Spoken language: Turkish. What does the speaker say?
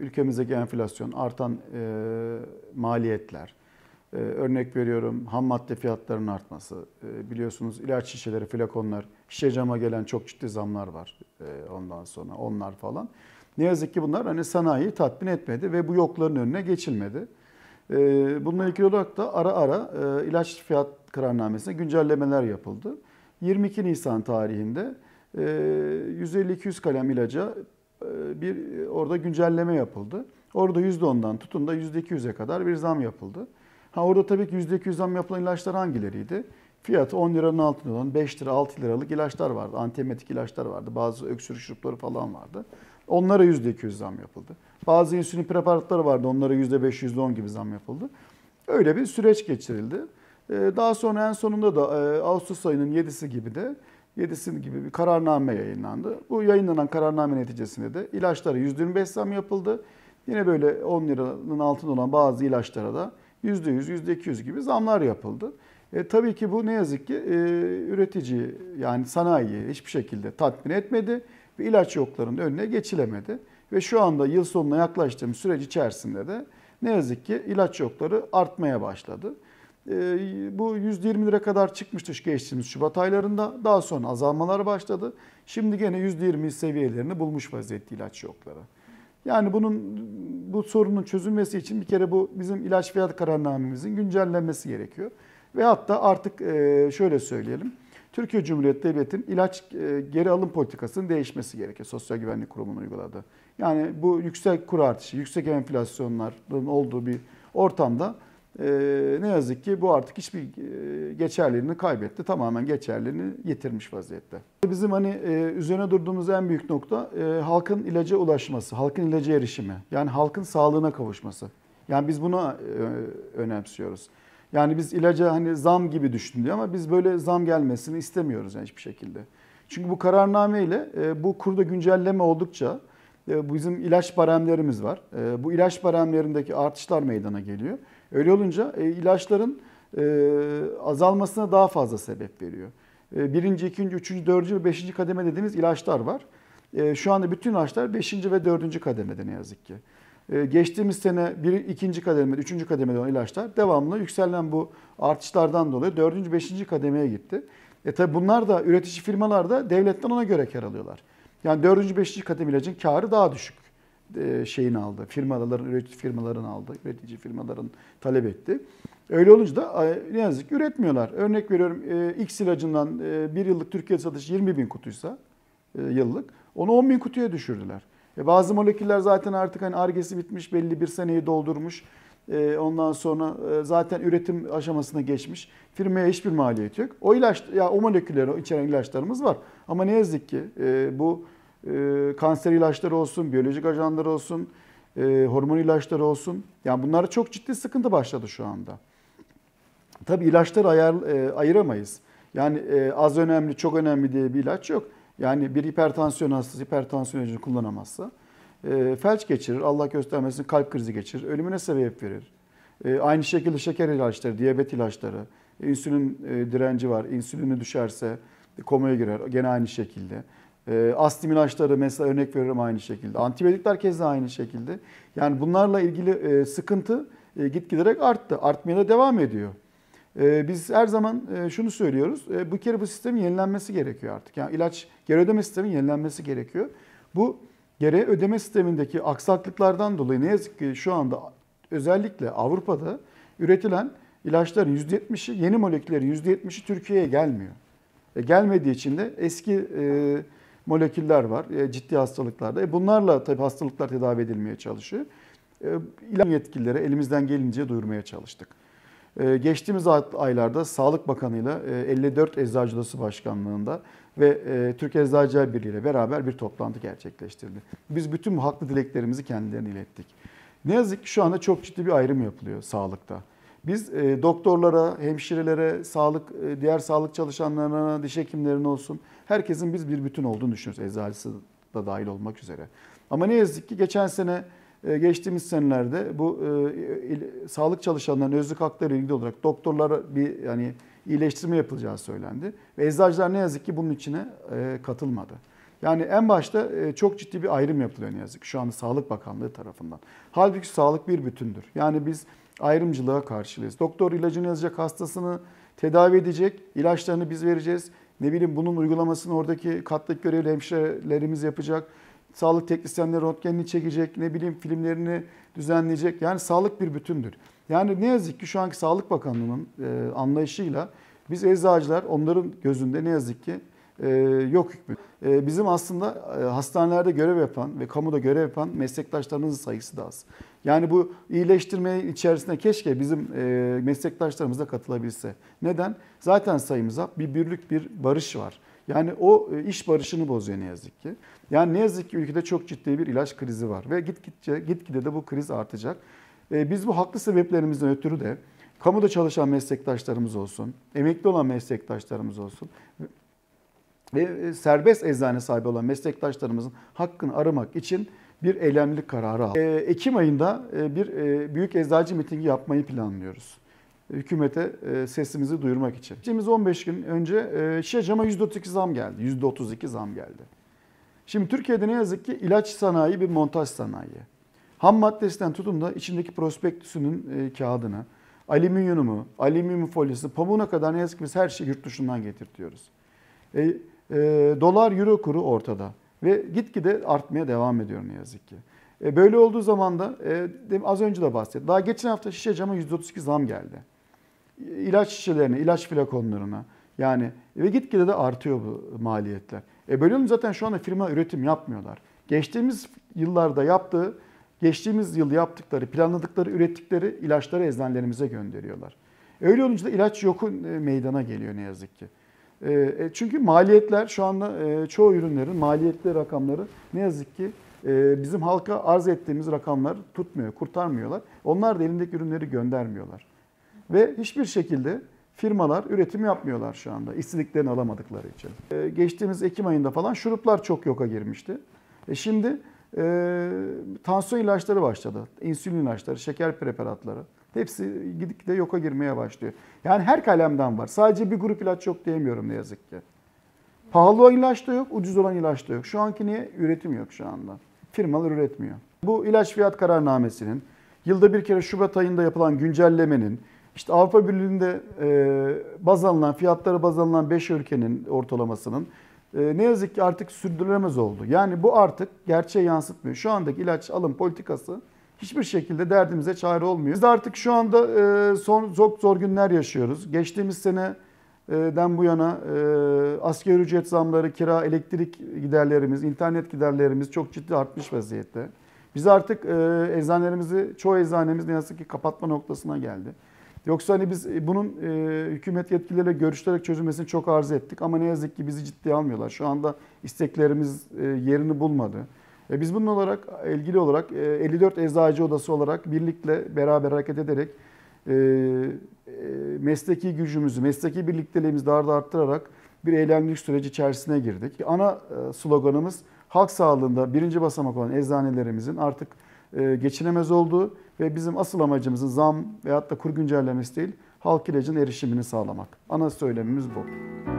ülkemizdeki enflasyon, artan e, maliyetler, e, örnek veriyorum ham madde fiyatlarının artması, e, biliyorsunuz ilaç şişeleri, flakonlar, şişe cama gelen çok ciddi zamlar var e, ondan sonra onlar falan. Ne yazık ki bunlar hani sanayiyi tatmin etmedi ve bu yokların önüne geçilmedi. E, bununla ilgili olarak da ara ara e, ilaç fiyat kararnamesine güncellemeler yapıldı. 22 Nisan tarihinde 150-200 e, kalem ilaca e, bir e, orada güncelleme yapıldı. Orada %10'dan tutun da %200'e kadar bir zam yapıldı. Ha orada tabii ki %200 zam yapılan ilaçlar hangileriydi? Fiyatı 10 liranın altında olan 5 lira 6 liralık ilaçlar vardı. Antiemetik ilaçlar vardı. Bazı öksürük şurupları falan vardı. Onlara %200 zam yapıldı. Bazı insülin preparatları vardı. Onlara %5, %10 gibi zam yapıldı. Öyle bir süreç geçirildi. E, daha sonra en sonunda da Ağustos ayının 7'si gibi de 7'sin gibi bir kararname yayınlandı. Bu yayınlanan kararname neticesinde de ilaçlara %25 zam yapıldı. Yine böyle 10 liranın altında olan bazı ilaçlara da %100, %200 gibi zamlar yapıldı. E, tabii ki bu ne yazık ki e, üretici yani sanayiyi hiçbir şekilde tatmin etmedi ve ilaç yoklarının önüne geçilemedi. Ve şu anda yıl sonuna yaklaştığım süreç içerisinde de ne yazık ki ilaç yokları artmaya başladı. Ee, bu 120 lira kadar çıkmıştı geçtiğimiz Şubat aylarında. Daha sonra azalmalar başladı. Şimdi gene 120 seviyelerini bulmuş vaziyette ilaç yokları. Yani bunun bu sorunun çözülmesi için bir kere bu bizim ilaç fiyat kararnamemizin güncellenmesi gerekiyor. Ve hatta artık e, şöyle söyleyelim. Türkiye Cumhuriyeti Devleti'nin ilaç e, geri alım politikasının değişmesi gerekiyor. Sosyal Güvenlik Kurumu'nun uyguladığı. Yani bu yüksek kur artışı, yüksek enflasyonların olduğu bir ortamda e, ne yazık ki bu artık hiçbir e, geçerlerini kaybetti. Tamamen geçerlerini yitirmiş vaziyette. Bizim hani e, üzerine durduğumuz en büyük nokta e, halkın ilaca ulaşması, halkın ilaca erişimi. Yani halkın sağlığına kavuşması. Yani biz buna e, önemsiyoruz. Yani biz ilaca hani zam gibi düştün ama biz böyle zam gelmesini istemiyoruz yani hiçbir şekilde. Çünkü bu kararname ile e, bu kurda güncelleme oldukça e, bizim ilaç baremlerimiz var. E, bu ilaç baremlerindeki artışlar meydana geliyor. Öyle olunca e, ilaçların e, azalmasına daha fazla sebep veriyor. E, birinci, ikinci, üçüncü, dördüncü ve beşinci kademe dediğimiz ilaçlar var. E, şu anda bütün ilaçlar beşinci ve dördüncü kademede ne yazık ki. E, geçtiğimiz sene bir, ikinci kademede, üçüncü kademede olan ilaçlar devamlı yükselen bu artışlardan dolayı dördüncü, beşinci kademeye gitti. E tabi bunlar da üretici firmalar da devletten ona göre kar alıyorlar. Yani dördüncü, beşinci kademe ilacın karı daha düşük. E, şeyin aldı. Firmaların, üretici firmaların aldı. Üretici firmaların talep etti. Öyle olunca da ne yazık ki üretmiyorlar. Örnek veriyorum e, X ilacından e, bir yıllık Türkiye satışı 20 bin kutuysa yıllık onu 10 bin kutuya düşürdüler. E bazı moleküller zaten artık hani argesi bitmiş belli bir seneyi doldurmuş. Ondan sonra zaten üretim aşamasına geçmiş. Firmaya hiçbir maliyet yok. O ilaç, ya o moleküller, o içeren ilaçlarımız var. Ama ne yazık ki bu ee, kanser ilaçları olsun, biyolojik ajanlar olsun, e, hormon ilaçları olsun. Yani bunlara çok ciddi sıkıntı başladı şu anda. Tabi ilaçları ayar, e, ayıramayız. Yani e, az önemli, çok önemli diye bir ilaç yok. Yani bir hipertansiyon hastası hipertansiyon ilacını kullanamazsa felç geçirir, Allah göstermesin kalp krizi geçirir, ölümüne sebep verir. aynı şekilde şeker ilaçları, diyabet ilaçları, insülin direnci var, insülini düşerse komaya girer gene aynı şekilde. Ee, astim ilaçları mesela örnek veriyorum aynı şekilde. Antibiyotikler keza aynı şekilde. Yani bunlarla ilgili e, sıkıntı e, gitgiderek arttı. Artmaya da devam ediyor. E, biz her zaman e, şunu söylüyoruz. bu kere bu sistemin yenilenmesi gerekiyor artık. Yani ilaç geri ödeme sisteminin yenilenmesi gerekiyor. Bu geri ödeme sistemindeki aksaklıklardan dolayı ne yazık ki şu anda özellikle Avrupa'da üretilen ilaçların %70'i, yeni moleküllerin %70'i Türkiye'ye gelmiyor. E, gelmediği için de eski e, moleküller var. E, ciddi hastalıklarda. E, bunlarla tabii hastalıklar tedavi edilmeye çalışır. E, ilan yetkililere elimizden gelince duyurmaya çalıştık. E, geçtiğimiz aylarda Sağlık Bakanı'yla e, 54 Eczacı Odası Başkanlığı'nda ve e, Türk Eczacılar Birliği ile beraber bir toplantı gerçekleştirdi. Biz bütün haklı dileklerimizi kendilerine ilettik. Ne yazık ki şu anda çok ciddi bir ayrım yapılıyor sağlıkta. Biz e, doktorlara, hemşirelere, sağlık e, diğer sağlık çalışanlarına, diş hekimlerine olsun herkesin biz bir bütün olduğunu düşünürüz. Eczacısı da dahil olmak üzere. Ama ne yazık ki geçen sene e, geçtiğimiz senelerde bu e, il, sağlık çalışanlarının özlük hakları ilgili olarak doktorlara bir yani iyileştirme yapılacağı söylendi. Ve eczacılar ne yazık ki bunun içine e, katılmadı. Yani en başta e, çok ciddi bir ayrım yapılıyor ne yazık ki şu anda Sağlık Bakanlığı tarafından. Halbuki sağlık bir bütündür. Yani biz ayrımcılığa karşıyız. Doktor ilacını yazacak hastasını tedavi edecek, ilaçlarını biz vereceğiz. Ne bileyim bunun uygulamasını oradaki katlık görevli hemşirelerimiz yapacak. Sağlık teknisyenleri röntgenini çekecek, ne bileyim filmlerini düzenleyecek. Yani sağlık bir bütündür. Yani ne yazık ki şu anki Sağlık Bakanlığı'nın e, anlayışıyla biz eczacılar onların gözünde ne yazık ki e, yok hükmü. E, bizim aslında e, hastanelerde görev yapan ve kamuda görev yapan meslektaşlarımızın sayısı da az. Yani bu iyileştirme içerisinde keşke bizim meslektaşlarımız da katılabilse. Neden? Zaten sayımıza bir birlik bir barış var. Yani o iş barışını bozuyor ne yazık ki. Yani ne yazık ki ülkede çok ciddi bir ilaç krizi var ve git gitçe git gitgide de bu kriz artacak. Biz bu haklı sebeplerimizden ötürü de kamuda çalışan meslektaşlarımız olsun, emekli olan meslektaşlarımız olsun ve e, serbest eczane sahibi olan meslektaşlarımızın hakkını aramak için bir eylemlilik kararı aldık. E, Ekim ayında e, bir büyük eczacı mitingi yapmayı planlıyoruz. Hükümete sesimizi duyurmak için. Geçtiğimiz 15 gün önce şişe cama %32 zam geldi. %32 zam geldi. Şimdi Türkiye'de ne yazık ki ilaç sanayi bir montaj sanayi. Ham maddesinden tutun da içindeki prospektüsünün kağıdını, alüminyumu, alüminyum folyesi, pamuğuna kadar ne yazık ki biz her şeyi yurt dışından getirtiyoruz. E, e, dolar euro kuru ortada ve gitgide artmaya devam ediyor ne yazık ki. E, böyle olduğu zaman da e, az önce de bahsettim. Daha geçen hafta şişe cama %32 zam geldi. İlaç şişelerine, ilaç flakonlarına yani ve gitgide de artıyor bu maliyetler. E böyle olunca zaten şu anda firma üretim yapmıyorlar. Geçtiğimiz yıllarda yaptığı, geçtiğimiz yıl yaptıkları, planladıkları, ürettikleri ilaçları eczanelerimize gönderiyorlar. Öyle olunca da ilaç yokun e, meydana geliyor ne yazık ki. Ee, e, çünkü maliyetler şu anda e, çoğu ürünlerin maliyetli rakamları ne yazık ki e, bizim halka arz ettiğimiz rakamlar tutmuyor, kurtarmıyorlar. Onlar da elindeki ürünleri göndermiyorlar. Ve hiçbir şekilde firmalar üretim yapmıyorlar şu anda istediklerini alamadıkları için. geçtiğimiz Ekim ayında falan şuruplar çok yoka girmişti. şimdi e, tansiyon ilaçları başladı, insülin ilaçları, şeker preparatları. Hepsi de yoka girmeye başlıyor. Yani her kalemden var. Sadece bir grup ilaç yok diyemiyorum ne yazık ki. Pahalı olan ilaç da yok, ucuz olan ilaç da yok. Şu anki niye? Üretim yok şu anda. Firmalar üretmiyor. Bu ilaç fiyat kararnamesinin, yılda bir kere Şubat ayında yapılan güncellemenin, işte Avrupa Birliği'nde e, baz alınan, fiyatları baz alınan 5 ülkenin ortalamasının e, ne yazık ki artık sürdürülemez oldu. Yani bu artık gerçeği yansıtmıyor. Şu andaki ilaç alım politikası hiçbir şekilde derdimize çare olmuyor. Biz artık şu anda e, son çok zor günler yaşıyoruz. Geçtiğimiz seneden e, bu yana e, asgari ücret zamları, kira, elektrik giderlerimiz, internet giderlerimiz çok ciddi artmış vaziyette. Biz artık e, eczanelerimizi, çoğu eczanemiz ne yazık ki kapatma noktasına geldi. Yoksa hani biz e, bunun e, hükümet yetkilileriyle görüşerek çözülmesini çok arzu ettik ama ne yazık ki bizi ciddiye almıyorlar. Şu anda isteklerimiz e, yerini bulmadı. E biz bunun olarak ilgili olarak 54 e, eczacı odası olarak birlikte beraber hareket ederek e, e, mesleki gücümüzü, mesleki birlikteliğimizi daha da arttırarak bir eylemlilik süreci içerisine girdik. Ana sloganımız halk sağlığında birinci basamak olan eczanelerimizin artık geçinemez olduğu ve bizim asıl amacımızın zam veyahut da kur güncellemesi değil, halk ilacın erişimini sağlamak. Ana söylemimiz bu.